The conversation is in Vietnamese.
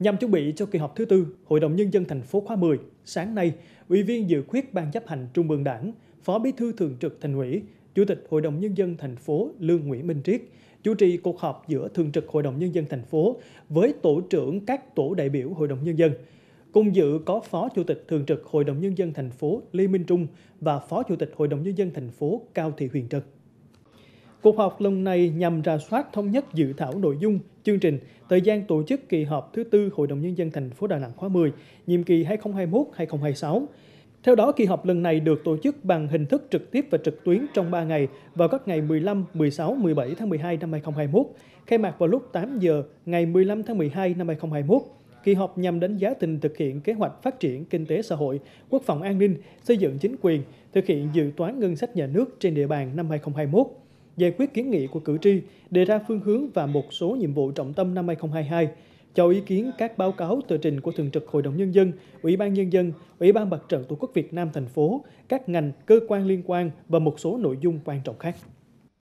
Nhằm chuẩn bị cho kỳ họp thứ tư Hội đồng Nhân dân thành phố khóa 10, sáng nay, Ủy viên dự khuyết Ban chấp hành Trung ương Đảng, Phó Bí thư Thường trực Thành ủy, Chủ tịch Hội đồng Nhân dân thành phố Lương Nguyễn Minh Triết chủ trì cuộc họp giữa Thường trực Hội đồng Nhân dân thành phố với tổ trưởng các tổ đại biểu Hội đồng Nhân dân. Cùng dự có Phó Chủ tịch Thường trực Hội đồng Nhân dân thành phố Lê Minh Trung và Phó Chủ tịch Hội đồng Nhân dân thành phố Cao Thị Huyền Trân. Cuộc họp lần này nhằm rà soát thống nhất dự thảo nội dung, chương trình, thời gian tổ chức kỳ họp thứ tư Hội đồng Nhân dân thành phố Đà Nẵng khóa 10, nhiệm kỳ 2021-2026. Theo đó, kỳ họp lần này được tổ chức bằng hình thức trực tiếp và trực tuyến trong 3 ngày vào các ngày 15, 16, 17 tháng 12 năm 2021, khai mạc vào lúc 8 giờ ngày 15 tháng 12 năm 2021. Kỳ họp nhằm đánh giá tình thực hiện kế hoạch phát triển kinh tế xã hội, quốc phòng an ninh, xây dựng chính quyền, thực hiện dự toán ngân sách nhà nước trên địa bàn năm 2021 giải quyết kiến nghị của cử tri, đề ra phương hướng và một số nhiệm vụ trọng tâm năm 2022, cho ý kiến các báo cáo tờ trình của Thường trực Hội đồng Nhân dân, Ủy ban Nhân dân, Ủy ban Mặt trận Tổ quốc Việt Nam thành phố, các ngành, cơ quan liên quan và một số nội dung quan trọng khác.